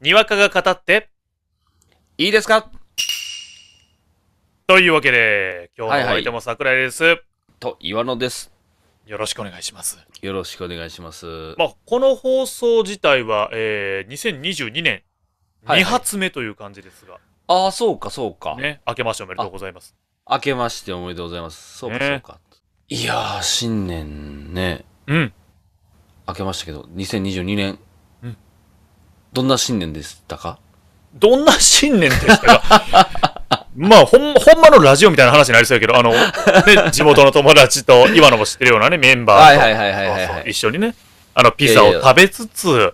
にわかが語って、いいですかというわけで、今日のお相手も桜井です、はいはい。と、岩野です。よろしくお願いします。よろしくお願いします。まあ、この放送自体は、えー、2022年2発目という感じですが。はいはい、ああ、そうか、そうか。ね、明けましておめでとうございます。明けましておめでとうございます。そうか、そうか。ね、いやー、新年ね。うん。明けましたけど、2022年どんな信念でしたかどんな信念でしたか まあ、ほん、ほんまのラジオみたいな話になりそうやけど、あの、ね、地元の友達と、今のも知ってるようなね、メンバーと、一緒にね、あの、ピザを食べつつ、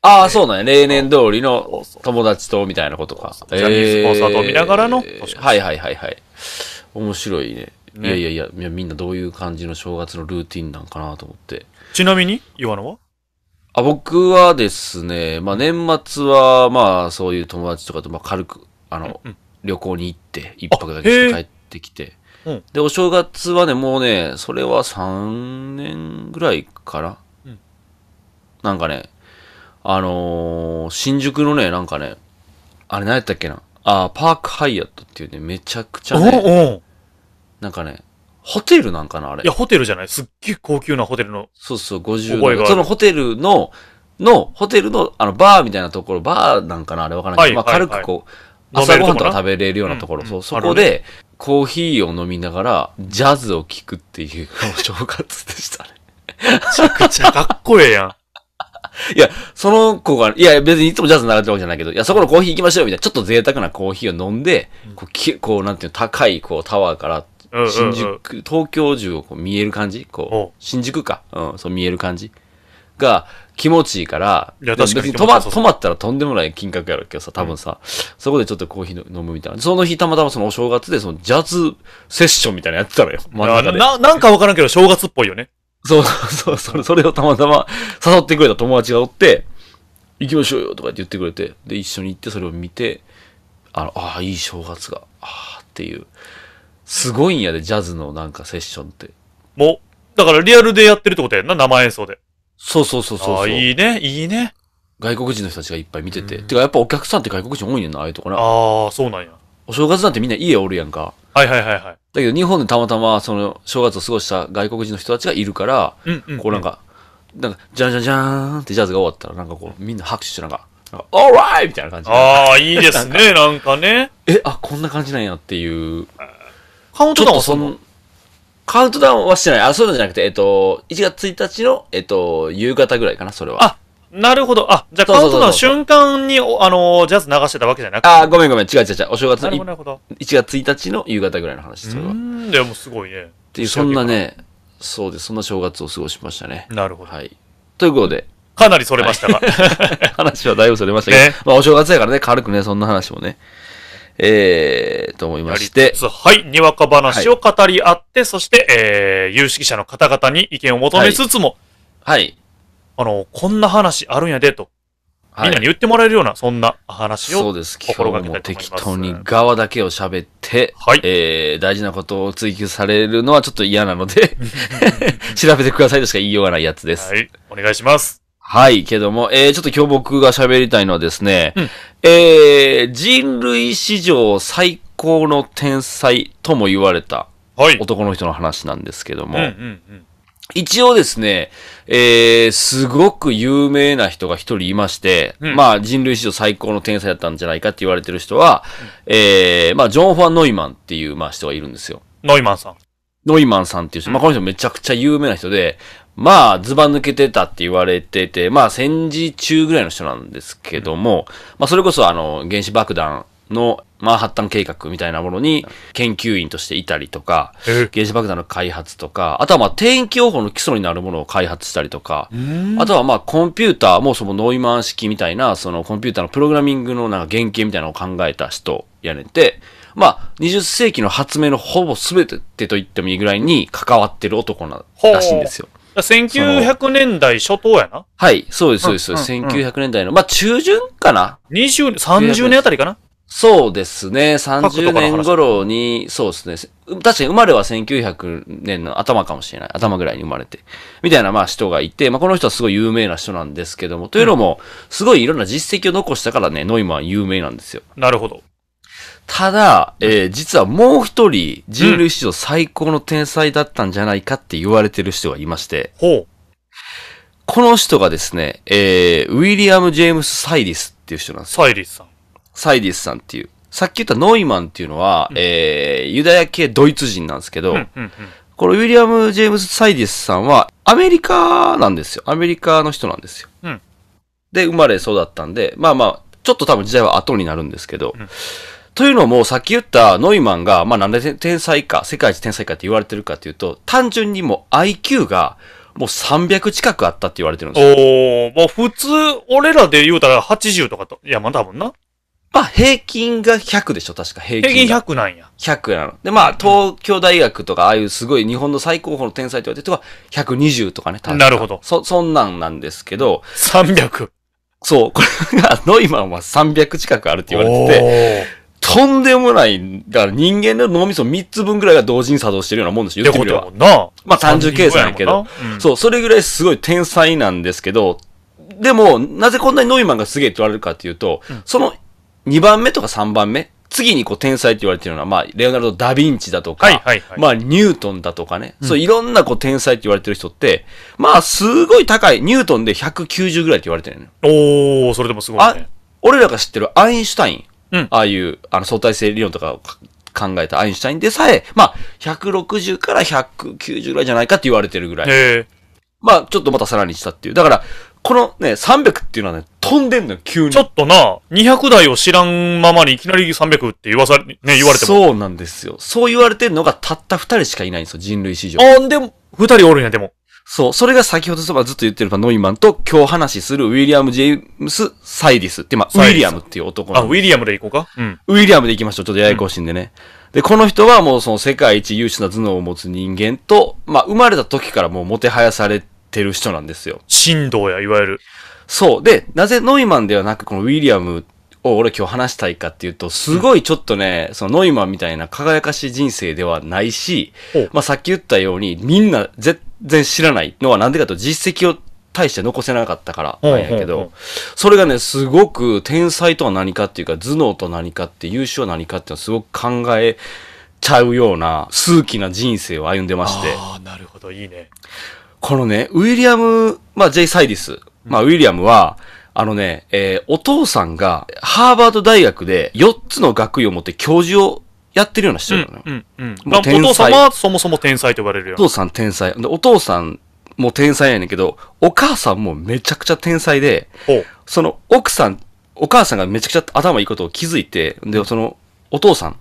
ああ、そうなんや。例年通りの友達と、みたいなことか。ジャニーズコンサートを見ながらの、えー、はいはいはいはい。面白いね。ねいやいやいや、みんなどういう感じの正月のルーティンなんかなと思って。ちなみに、岩野はあ僕はですね、まあ、年末は、まあ、そういう友達とかと、まあ、軽く、あの、うんうん、旅行に行って、一泊だけして帰ってきて、うん、で、お正月はね、もうね、それは3年ぐらいかな。うん、なんかね、あのー、新宿のね、なんかね、あれ何やったっけな。あ、パークハイアットっていうね、めちゃくちゃね、なんかね、ホテルなんかなあれ。いや、ホテルじゃない。すっげえ高級なホテルの。そうそう、50覚がそのホテルの、の、ホテルの、あの、バーみたいなところ、バーなんかなあれわからないけど、はいまあ、軽くこう、はい朝ごはんとか食べれるようなところ、そうそこで、コーヒーを飲みながら、ジャズを聴くっていうお正月でしたね。めちゃくちゃかっこええやん。いや、その子が、いや、別にいつもジャズ習ってるわけじゃないけど、いや、そこのコーヒー行きましょうよみたいな、ちょっと贅沢なコーヒーを飲んで、こう、きこうなんていうの、高いこうタワーから新宿、東京中をこう見える感じこう、新宿か。うん、そう見える感じが気持ちいいから、別に止ままったらとんでもない金額やろけどさ、多分さ、そこでちょっとコーヒーの飲むみたいな。その日たまたまそのお正月でそのジャズセッションみたいなやってたのよ。な、なんかわからんけど、正月っぽいよね。そうそうそう、それをたまたま 誘ってくれた友達がおって、行きましょうよとかって言ってくれて、で、一緒に行ってそれを見て、あの、ああ、いい正月が、ああ、っていう。すごいんやで、ジャズのなんかセッションって。もう、だからリアルでやってるってことやんな、生演奏で。そうそうそうそうああいいね、いいね。外国人の人たちがいっぱい見てて。てかやっぱお客さんって外国人多いねんな、ああいうとこな。ああ、そうなんや。お正月なんてみんな家おるやんか。はいはいはいはい。だけど日本でたまたまその正月を過ごした外国人の人たちがいるから、うんうんうん、こうなんか、なんか、じゃんじゃんじゃーんってジャズが終わったら、なんかこうみんな拍手してなんか、オーライみたいな感じ。ああ、いいですね、なんかね。え、あ、こんな感じなんやっていう。カウントダウンはその、カウントダウンはしてない。あ、そうじゃなくて、えっと、1月1日の、えっと、夕方ぐらいかな、それは。あ、なるほど。あ、じゃあカウントダウン瞬間に、あのジャズ流してたわけじゃなくて。あ、ごめんごめん。違う違う違う。お正月の1月1日の夕方ぐらいの話、それは。うん、でもすごいね。っていう、そんなね、そうです。そんな正月を過ごしましたね。なるほど。はい。ということで。かなりそれましたが。はい、話はだいぶそれましたけど、ね、まあお正月やからね、軽くね、そんな話もね。えー、と思いまして。はい。にわか話を語り合って、はい、そして、えー、有識者の方々に意見を求めつつも、はい。はい、あの、こんな話あるんやで、と。みんなに言ってもらえるような、そんな話をそうです。心がけたいと思います。適当に側だけを喋って、はい、えー、大事なことを追求されるのはちょっと嫌なので 調べてくださいとしか言いようがないやつです。はい。お願いします。はい、けども、えー、ちょっと今日僕が喋りたいのはですね、うん、えー、人類史上最高の天才とも言われた、はい。男の人の話なんですけども、はいうんうんうん一応ですね、えー、すごく有名な人が一人いまして、うん、まあ人類史上最高の天才だったんじゃないかって言われてる人は、うん、えー、まあジョン・ファン・ノイマンっていう、まあ、人がいるんですよ。ノイマンさん。ノイマンさんっていう人、まあこの人めちゃくちゃ有名な人で、まあ、ズバ抜けてたって言われてて、まあ、戦時中ぐらいの人なんですけども、まあ、それこそ、あの、原子爆弾のまあ、ハッタン計画みたいなものに研究員としていたりとか、原子爆弾の開発とか、あとはまあ天気予報の基礎になるものを開発したりとか、あとはまあコンピューターもそのノイマン式みたいな、そのコンピューターのプログラミングのなんか原型みたいなのを考えた人やねんて、まあ20世紀の発明のほぼ全てと言ってもいいぐらいに関わってる男らしいんですよ。1900年代初頭やなはい、そうです、そうです、うんうんうん、1900年代の、まあ、中旬かな ?20、30年あたりかなそうですね。30年頃に、そうですね。確かに生まれは1900年の頭かもしれない。頭ぐらいに生まれて。みたいな、まあ人がいて、まあこの人はすごい有名な人なんですけども、というのも、すごいいろんな実績を残したからね、ノイマン有名なんですよ。なるほど。ただ、えー、実はもう一人、人類史上最高の天才だったんじゃないかって言われてる人がいまして、うん、この人がですね、えー、ウィリアム・ジェームス・サイリスっていう人なんですよ。サイリスさん。サイリスさんっていう。さっき言ったノイマンっていうのは、うん、えー、ユダヤ系ドイツ人なんですけど、うんうんうんこのウィリアム・ジェームズ・サイディスさんはアメリカなんですよ。アメリカの人なんですよ。うん、で、生まれ育ったんで、まあまあ、ちょっと多分時代は後になるんですけど、うん、というのも、さっき言ったノイマンが、まあなんで天才か、世界一天才かって言われてるかっていうと、単純にもう IQ が、もう300近くあったって言われてるんですよ。おまあ普通、俺らで言うたら80とかと、いや、まあ、多分な。まあ平均が100でしょ、確か平均。平均100なんや。100なの。で、まあ東京大学とか、ああいうすごい日本の最高峰の天才って言われてる人は120とかね、かなるほど。そ、そんなんなんですけど。300。そう、これが、ノイマンは300近くあるって言われてて、とんでもない、だから人間の脳みそ3つ分ぐらいが同時に作動してるようなもんですよ。ってこれはなまあ単純計算やけど、うん、そう、それぐらいすごい天才なんですけど、でも、なぜこんなにノイマンがすげえって言われるかっていうと、うん、その2番目とか3番目、次にこう天才って言われてるのは、まあ、レオナルド・ダ・ヴィンチだとか、はいはいはい、まあ、ニュートンだとかね、うん、そういろんなこう天才って言われてる人って、まあ、すごい高い、ニュートンで190ぐらいって言われてるのおー、それでもすごい、ね、俺らが知ってるアインシュタイン。うん、ああいうあの相対性理論とかを考えたアインシュタインでさえ、まあ、160から190ぐらいじゃないかって言われてるぐらい。まあ、ちょっとまたさらにしたっていう。だから、このね、300っていうのはね、飛んでんのよ、急に。ちょっとな、200台を知らんままにいきなり300って言わされ、ね、言われても。そうなんですよ。そう言われてんのがたった2人しかいないんですよ、人類史上。あ、でも、2人おるんや、でも。そう、それが先ほどそばずっと言ってるノイマンと今日話するウィリアム・ジェームス・サイディスって、まあ、ウィリアムっていう男あ、ウィリアムでいこうか、うん、ウィリアムでいきましょう。ちょっとややこしいんでね。うん、で、この人はもうその世界一優秀な頭脳を持つ人間と、まあ、生まれた時からもうもてはやされてる人なんですよ。神道や、いわゆる。そう。で、なぜノイマンではなくこのウィリアムを俺今日話したいかっていうと、すごいちょっとね、そのノイマンみたいな輝かしい人生ではないし、まあさっき言ったようにみんな絶然知らないのはなんでかと実績を大して残せなかったからなんやけど、それがね、すごく天才とは何かっていうか、頭脳と何かって優秀は何かっていうのすごく考えちゃうような、数奇な人生を歩んでまして。ああ、なるほど、いいね。このね、ウィリアム、まあ、ジェイ・サイディス、まあ、ウィリアムは、あのね、えー、お父さんが、ハーバード大学で4つの学位を持って教授をやってるような人ようんうんうん、お父さんはそもそも天才と言われるよ。お父さん天才。お父さんも天才やねんけど、お母さんもめちゃくちゃ天才で、その奥さん、お母さんがめちゃくちゃ頭いいことを気づいて、で、そのお父さん、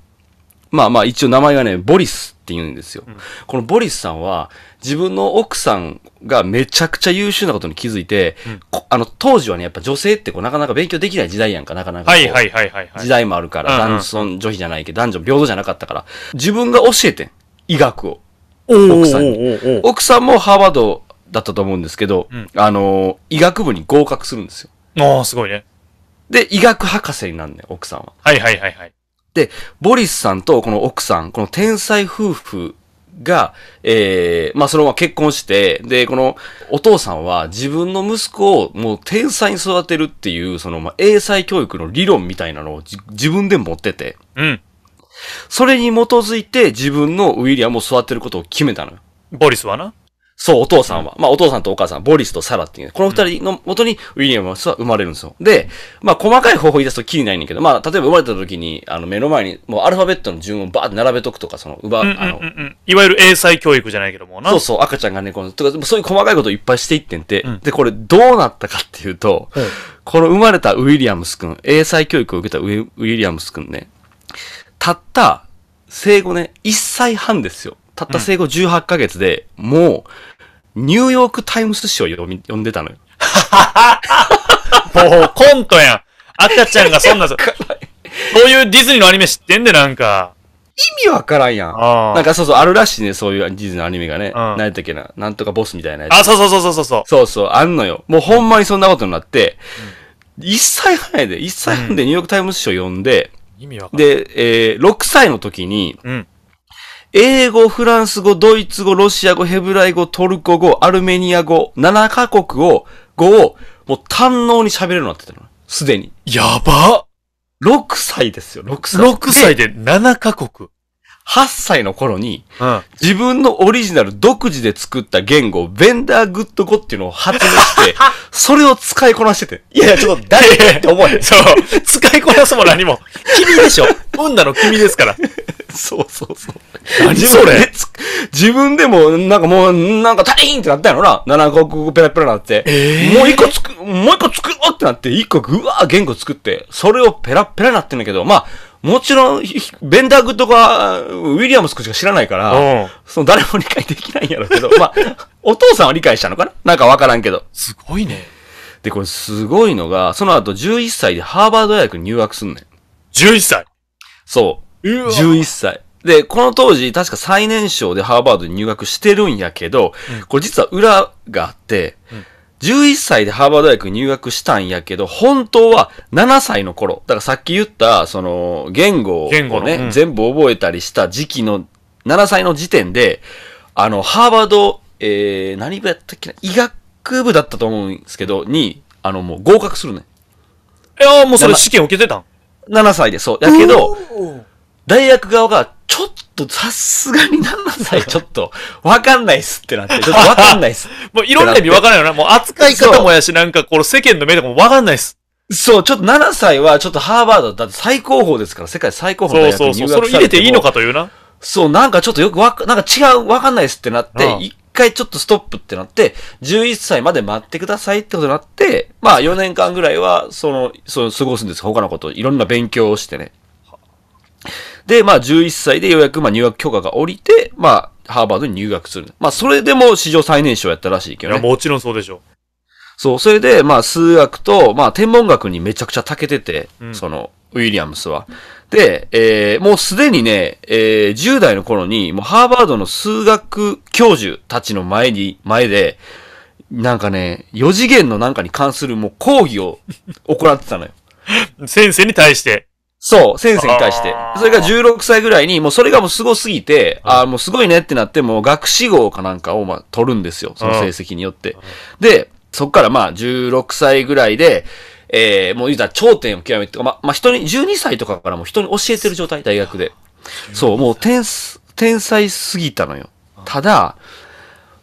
まあまあ一応名前がね、ボリスって言うんですよ、うん、このボリスさんは自分の奥さんがめちゃくちゃ優秀なことに気づいて、うん、あの当時はねやっぱ女性ってこうなかなか勉強できない時代やんかなかなかはははいいい時代もあるから、男尊、うん、女卑じゃないけど男女平等じゃなかったから自分が教えてん医学を奥さんに奥さんもハーバードだったと思うんですけど、うん、あの医学部に合格するんですよああすごいねで医学博士になんね奥さんははいはいはいはいで、ボリスさんとこの奥さん、この天才夫婦が、ええー、まあそのまま結婚して、で、このお父さんは自分の息子をもう天才に育てるっていう、そのまあ英才教育の理論みたいなのを自分で持ってて、うん。それに基づいて自分のウィリアムを育てることを決めたのよ。ボリスはな。そう、お父さんは。まあ、お父さんとお母さん、ボリスとサラっていう、この二人の元にウィリアムは生まれるんですよ。で、まあ、細かい方法言い出すと気にないんだけど、まあ、例えば生まれた時に、あの、目の前に、もうアルファベットの順をバーって並べとくとか、その、奪、うんうん、あの、いわゆる英才教育じゃないけどもな。そうそう、赤ちゃんがね、この、とか、そういう細かいことをいっぱいしていってんて、うん、で、これどうなったかっていうと、うん、この生まれたウィリアムス君、英才教育を受けたウィリアムス君ね、たった、生後ね、1歳半ですよ。たった生後18ヶ月で、もう、ニューヨークタイムズ紙を読み読んでたのよ。もうコントやん。赤ちゃんがそんな、そういうディズニーのアニメ知ってんで、なんか。意味わからんやん。なんかそうそう、あるらしいね、そういうディズニーのアニメがね。何やったっけな。なんとかボスみたいなやつ。あ、そうそうそうそうそう。そうそう、あんのよ。もうほんまにそんなことになって、うん、1歳半やで、1歳半でニューヨークタイムズ紙を読んで、うん、意味わからん。で、えー、6歳の時に、うん英語、フランス語、ドイツ語、ロシア語、ヘブライ語、トルコ語、アルメニア語、7カ国を、語を、もう堪能に喋れるようになってたの。すでに。やば !6 歳ですよ、6歳。6歳で7カ国。8歳の頃に、うん自分のオリジナル独自で作った言語、ベンダーグッド語っていうのを発明して、それを使いこなしてて。いやいや、ちょっと誰って思えそう。使いこなすも何も。君でしょ。運なの君ですから。そうそうそう。何自分それで自分でも、なんかもう、なんか足りんってなったんやろな。7国語ペラペラなって。もう一個つく、もう一個作ろうってなって、一個ぐわー言語作って、それをペラペラなってんだけど、まあ、もちろん、ベンダーグとか、ウィリアムスくしか知らないから、うん、その誰も理解できないんやろうけど、まあ、お父さんは理解したのかななんかわからんけど。すごいね。で、これすごいのが、その後11歳でハーバード大学に入学すんねん。11歳そう。う11歳。で、この当時、確か最年少でハーバードに入学してるんやけど、うん、これ実は裏があって、うん、11歳でハーバード大学に入学したんやけど、本当は7歳の頃。だからさっき言った、その、言語をね、うん、全部覚えたりした時期の、7歳の時点で、あの、ハーバード、えー、何部やったっけな、医学部だったと思うんですけど、に、あの、もう合格するね。いやもうそれ試験受けてたん ?7 歳で、そう。やけど、大学側がちょっとさすがに7歳 ちょっとわかんないっすってなって、ちょっとわかんないっす。もういろんな意味わかんないよな。もう扱い方もやし、なんかこの世間の目とかもわかんないっす。そう、ちょっと7歳はちょっとハーバードだって最高峰ですから、世界最高峰の大学に入学されてもそうそうそう、それ入れていいのかというな。そう、なんかちょっとよくわか、なんか違う、わかんないっすってなって、一回ちょっとストップってなって、11歳まで待ってくださいってことになって、まあ4年間ぐらいは、その、その、過ごすんです他のこと、いろんな勉強をしてね。で、まあ、11歳でようやく、まあ、入学許可が下りて、まあ、ハーバードに入学する。まあ、それでも史上最年少やったらしいけどね。いや、もちろんそうでしょう。そう、それで、まあ、数学と、まあ、天文学にめちゃくちゃ長けてて、うん、その、ウィリアムスは。で、えー、もうすでにね、えー、10代の頃に、もうハーバードの数学教授たちの前に、前で、なんかね、4次元のなんかに関するもう講義を行ってたのよ。先生に対して。そう、先生に対して。それが16歳ぐらいに、もうそれがもう凄すぎて、ああ、もうすごいねってなって、もう学士号かなんかをまあ取るんですよ。その成績によって。で、そっからまあ16歳ぐらいで、えー、もう言うたら頂点を極めて、ま、まあ、人に、12歳とかからも人に教えてる状態、大学で。そう、もう天、天才すぎたのよ。ただ、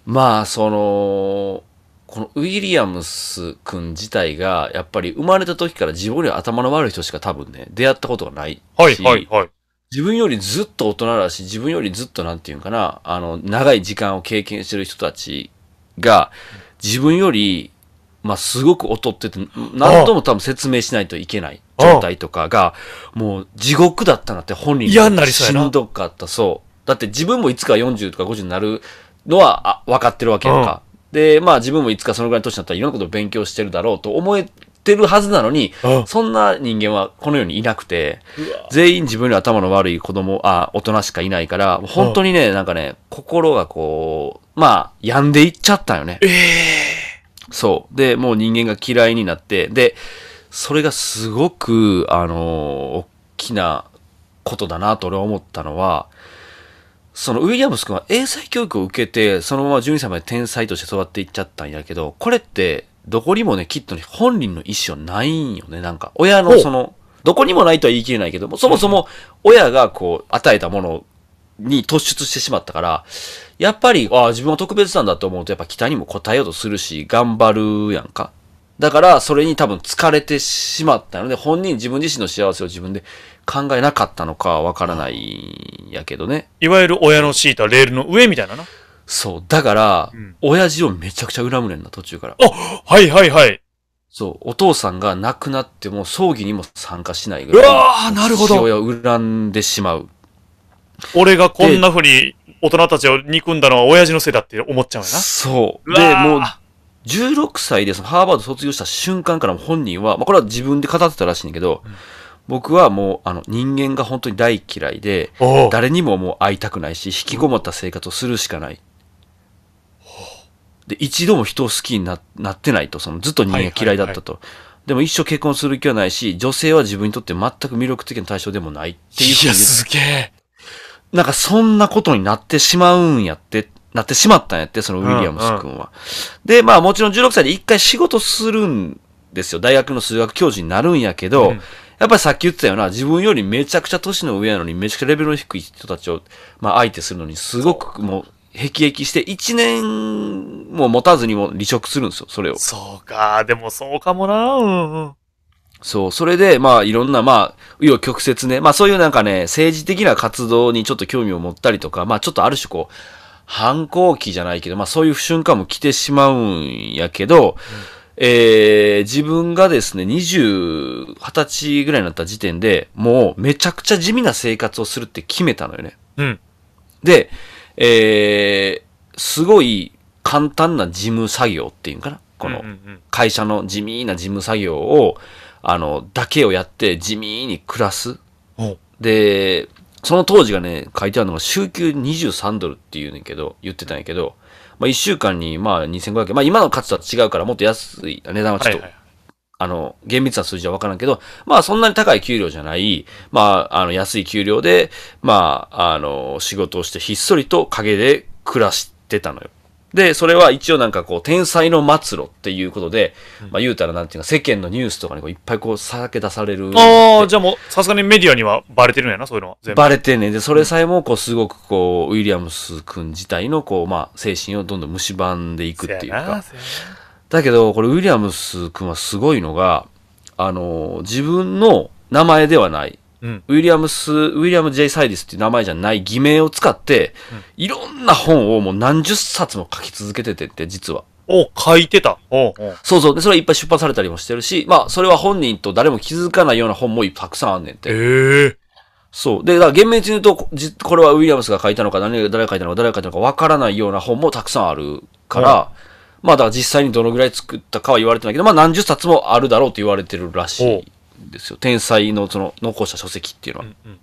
まあ、その、このウィリアムス君自体が、やっぱり生まれた時から自分より頭の悪い人しか多分ね、出会ったことがないし。はいはいはい。自分よりずっと大人だし、自分よりずっとなんていうんかな、あの、長い時間を経験してる人たちが、自分より、まあ、すごく劣ってて、何とも多分説明しないといけない状態とかが、もう地獄だったなって本人がしんどかった、そう。だって自分もいつか40とか50になるのは、あ、分かってるわけやんか。で、まあ自分もいつかそのぐらいの年になったらいろんなことを勉強してるだろうと思えてるはずなのに、そんな人間はこの世にいなくて、全員自分より頭の悪い子供、あ、大人しかいないから、本当にね、なんかね、心がこう、まあ、病んでいっちゃったよね。えー、そう。で、もう人間が嫌いになって、で、それがすごく、あの大きなことだなと俺は思ったのは、そのウィリアムス君は英才教育を受けて、そのまま12歳まで天才として育っていっちゃったんやけど、これって、どこにもね、きっとね、本人の意思はないんよね、なんか。親のその、どこにもないとは言い切れないけども、そもそも親がこう、与えたものに突出してしまったから、やっぱり、ああ、自分は特別なんだと思うと、やっぱ期待にも応えようとするし、頑張るやんか。だから、それに多分疲れてしまったので、本人自分自身の幸せを自分で考えなかったのかわからないんやけどね。いわゆる親の敷いたレールの上みたいなな。そう。だから、うん親父をめちゃくちゃ恨むねんな、途中から。はいはいはい。そう。お父さんが亡くなっても、葬儀にも参加しないぐらい。わー、なるほ父ど。親を恨んでしまう。俺がこんな風に大人たちを憎んだのは親父のせいだって思っちゃうよな。そう。うで、もう、16歳でそのハーバード卒業した瞬間からも本人は、まあ、これは自分で語ってたらしいんだけど、僕はもうあの人間が本当に大嫌いで誰にももう会いたくないし引きこもった生活をするしかないで一度も人を好きにななってないとそのずっと人間嫌いだったと、でも一生結婚する気はないし女性は自分にとって全く魅力的な対象でもないっていうふういや、すげえ。なんかそんなことになってしまうんやって、なってしまったんやって、そのウィリアムス君は。で、まあもちろん16歳で一回仕事するんですよ。大学の数学教授になるんやけど、うんやっぱりさっき言ってたような、自分よりめちゃくちゃ年の上なのに、めちゃくちゃレベルの低い人たちを、まあ相手するのに、すごくもう、辟易して、1年も持たずにも離職するんですよ、それを。そうか、でもそうかもな、うん。そう、それで、まあ、いろんな、まあ、いや、曲折ね、まあそういうなんかね、政治的な活動にちょっと興味を持ったりとか、まあちょっとある種こう、反抗期じゃないけど、まあそういう瞬間も来てしまうんやけど、うんえー、自分がですね、20、二歳ぐらいになった時点で、もうめちゃくちゃ地味な生活をするって決めたのよね。うん。で、えー、すごい簡単な事務作業っていうんかな。この会社の地味な事務作業を、あの、だけをやって地味に暮らす。で、その当時がね、書いてあるのが週休23ドルって言うねんけど、言ってたんやけど、まあ、1週間に、まあ、2500円。まあ、今の価値とは違うから、もっと安い、値段はちょっと、はいはい、あの、厳密な数字はわからんけど、まあ、そんなに高い給料じゃない、まあ、あの、安い給料で、まあ、あの、仕事をしてひっそりと陰で暮らしてたのよ。で、それは一応なんかこう、天才の末路っていうことで、まあ言うたらなんていうか、世間のニュースとかにこういっぱいこう、さらけ出される。ああ、じゃあもう、さすがにメディアにはバレてるんやな、そういうのは。バレてんねん。で、それさえもこう、すごくこう、ウィリアムス君自体のこう、まあ、精神をどんどん蝕んでいくっていうか。だけど、これウィリアムス君はすごいのが、あの、自分の名前ではない。うん、ウィリアムス、ウィリアム・ジェイ・サイディスっていう名前じゃない偽名を使って、うん、いろんな本をもう何十冊も書き続けててって、実は。お、書いてた。おそうそう。で、それはいっぱい出版されたりもしてるし、まあ、それは本人と誰も気づかないような本もたくさんあんねんて。ええー、そう。で、だから厳密に言うと、これはウィリアムスが書いたのか、誰が書いたのか、誰が書いたのかわからないような本もたくさんあるから、まあ、だから実際にどのぐらい作ったかは言われてないけど、まあ、何十冊もあるだろうと言われてるらしい。ですよ。天才のその残した書籍っていうのは。うんうん、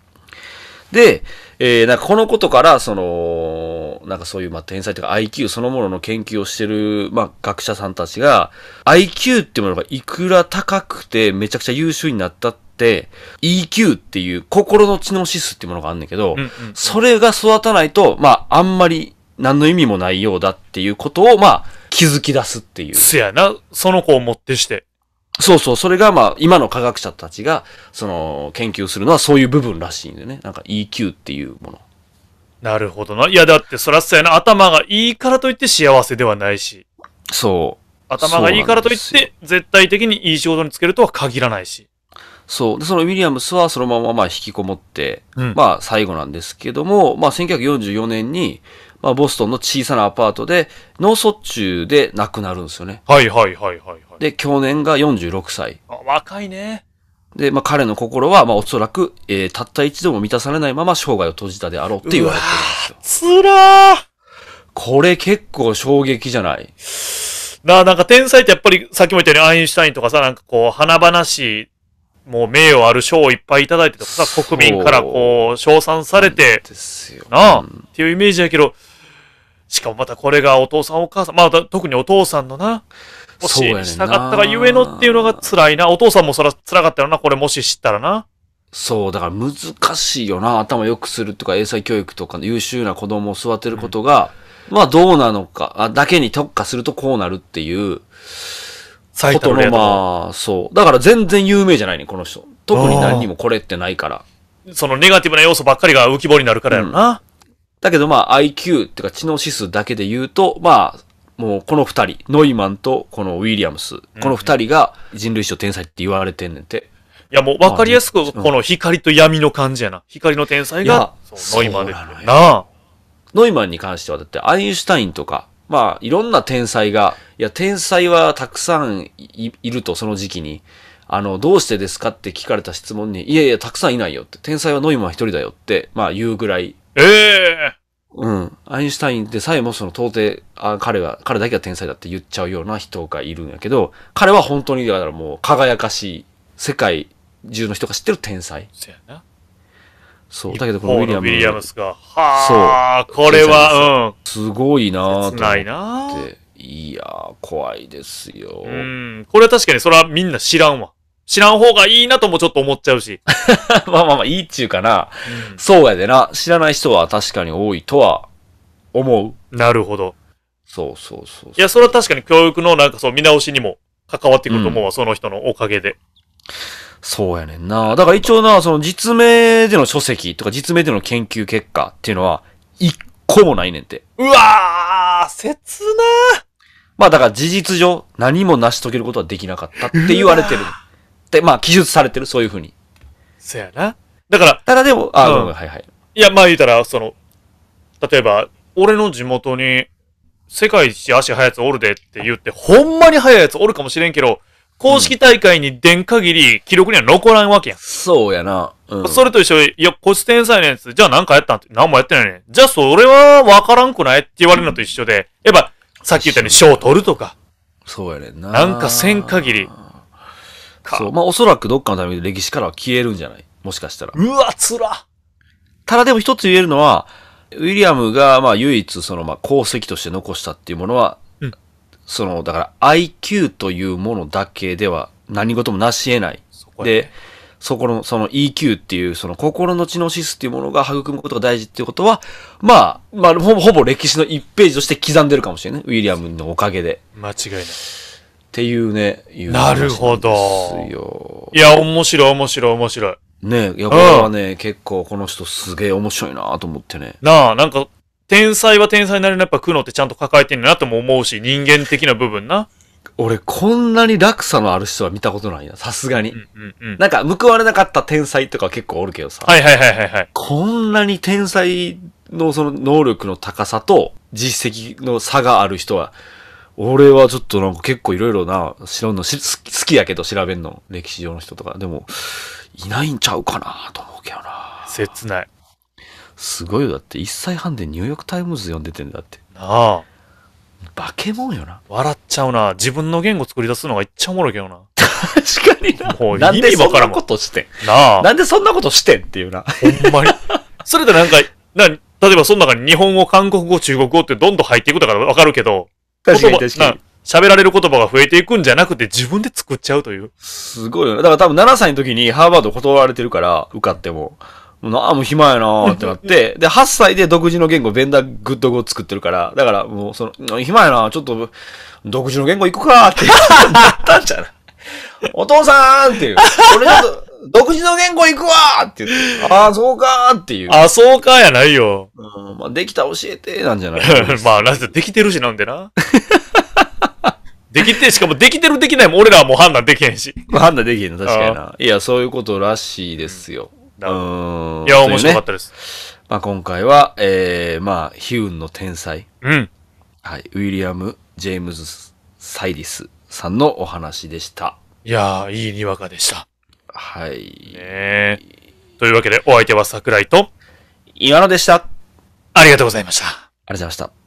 で、えー、なんかこのことから、その、なんかそういう、まあ、天才というか IQ そのものの研究をしてる、まあ、学者さんたちが、IQ っていうものがいくら高くてめちゃくちゃ優秀になったって、EQ っていう心の知能指数っていうものがあんねんけど、うんうんそれが育たないと、まあ、あんまり何の意味もないようだっていうことを、まあ、気づき出すっていう。せやな、その子を持ってして。そうそう、それがまあ、今の科学者たちが、その、研究するのはそういう部分らしいんでね。なんか EQ っていうもの。なるほどな。いや、だってそらそうやな。頭がいいからといって幸せではないし。そう。頭がいいからといって、絶対的にいい仕事につけるとは限らないし。そう。で、そのウィリアムスはそのまままあ引きこもって、うん、まあ最後なんですけども、まあ1944年に、まあ、ボストンの小さなアパートで、脳卒中で亡くなるんですよね。はいはいはいはい、はい。で、去年が46歳。あ若いね。で、まあ、彼の心は、まあ、おそらく、えー、たった一度も満たされないまま生涯を閉じたであろうって言われてるんですよ。つらーこれ結構衝撃じゃないなあ、なんか天才ってやっぱり、さっきも言ったようにアインシュタインとかさ、なんかこう、華々しい、もう名誉ある賞をいっぱいいただいてとかさ、国民からこう、称賛されて、ですよなあ、うん、っていうイメージやけど、しかもまたこれがお父さんお母さん、まあ特にお父さんのな、にしたかったがゆえのっていうのが辛いな。お父さんもそら辛かったよな、これもし知ったらな。そう、だから難しいよな。頭良くするとか、英才教育とか優秀な子供を育てることが、うん、まあどうなのかあ、だけに特化するとこうなるっていう、ことのまあ、そう。だから全然有名じゃないね、この人。特に何にもこれってないから。そのネガティブな要素ばっかりが浮き彫りになるからやろな。うんだけどまあ IQ っていうか知能指数だけで言うと、まあ、もうこの二人、ノイマンとこのウィリアムス、この二人が人類史上天才って言われてんねんて。いやもう分かりやすくこの光と闇の感じやな。光の天才がノイマンでななノイマンに関してはだってアインシュタインとか、まあいろんな天才が、いや天才はたくさんいるとその時期に。あの、どうしてですかって聞かれた質問に、いやいや、たくさんいないよって、天才はノイマン一人だよって、まあ言うぐらいええー、うん。アインシュタインでさえもその到底、あ彼は、彼だけが天才だって言っちゃうような人がいるんやけど、彼は本当に、だからもう輝かしい、世界中の人が知ってる天才。そやな。そう。だけどこのウィリアム。ウィリアムスが。はあ、これは、うん。すごいなぁとないなぁ。いやー、怖いですよ。うん。これは確かにそれはみんな知らんわ。知らん方がいいなともちょっと思っちゃうし。まあまあまあ、いいっちゅうかな、うん、そうやでな。知らない人は確かに多いとは思う。なるほど。そうそうそういや、それは確かに教育のなんかそう、見直しにも関わってくると思うわ、うん、その人のおかげで。そうやねんな。だから一応な、その実名での書籍とか実名での研究結果っていうのは、一個もないねんて。うわー、切なー。まあだから事実上、何も成し遂げることはできなかったって言われてる。、まあ、記述されてる、そういうふうに。そやな。だから、ただでも、あ、うん、はいはい。いや、まあ言うたら、その、例えば、俺の地元に、世界一足速いやつおるでって言って、ほんまに速いやつおるかもしれんけど、公式大会に出ん限り、記録には残らんわけやん。そうやな。うん、それと一緒に、いや、こっち天才のやつ、じゃあ何かやったんって、何もやってないねじゃあそれは分からんくないって言われるのと一緒で、やっぱ、さっき言ったように賞を取るとか。そうやねんな。なんかせん限り、か。そう。まあ、おそらくどっかのタイミングで歴史からは消えるんじゃないもしかしたら。うわ、つらただでも一つ言えるのは、ウィリアムが、まあ、唯一、その、まあ、功績として残したっていうものは、うん、その、だから IQ というものだけでは何事もなし得ない。で、そこの、その EQ っていう、その心の知能指数っていうものが育むことが大事っていうことは、まあ、まあ、ほぼ歴史の1ページとして刻んでるかもしれない。ウィリアムのおかげで。間違いない。っていうね、うなるほど。いや、面白い、面白い、面白い。ねいや、これはね、うん、結構この人すげえ面白いなと思ってね。なあ、なんか、天才は天才になりのやっぱ苦悩ってちゃんと抱えてんなとも思うし、人間的な部分な。俺、こんなに落差のある人は見たことないな、さすがに。うんうんうん、なんか、報われなかった天才とか結構おるけどさ。はいはいはいはい、はい。こんなに天才のその能力の高さと実績の差がある人は、俺はちょっとなんか結構いろいろな、知らんの好きやけど調べんの。歴史上の人とか。でも、いないんちゃうかなと思うけどな。切ない。すごいよ。だって1歳半でニューヨークタイムズ読んでてんだって。なあ。化け物よな。笑っちゃうな。自分の言語作り出すのがいっちゃおもろいけどな。確かにな。もうなんでそんなことしてん。なあ。なんでそんなことしてんっていうな。ほんまに。それでなんか、な例えばその中に日本語、韓国語、中国語ってどんどん入っていくだからわかるけど、確かに確かに。喋られる言葉が増えていくんじゃなくて自分で作っちゃうという。すごいよね。だから多分7歳の時にハーバード断られてるから、受かっても。もうなあ、もう暇やなってなって、で、8歳で独自の言語、ベンダーグッド語を作ってるから、だからもうその、暇やなちょっと、独自の言語行くかって なったんじゃないお父さんっていう。俺ちょっと、独自の言語行くわーって言って、ああ、そうかーっていう。あ、そうかやないよ。うん、まあ、できた教えて、なんじゃない まあ、なぜできてるしなんでな。できて、しかもできてるできないも俺らはもう判断できへんし。判断できへんの、確かにな。いや、そういうことらしいですよ。うん。うんいや、面白かったです。まあ、今回は、えー、まあ、ヒューンの天才。うん。はい、ウィリアム・ジェームズ・サイリスさんのお話でした。いやー、いいにわかでした。はい。ねというわけで、お相手は桜井と、岩野でした。ありがとうございました。ありがとうございました。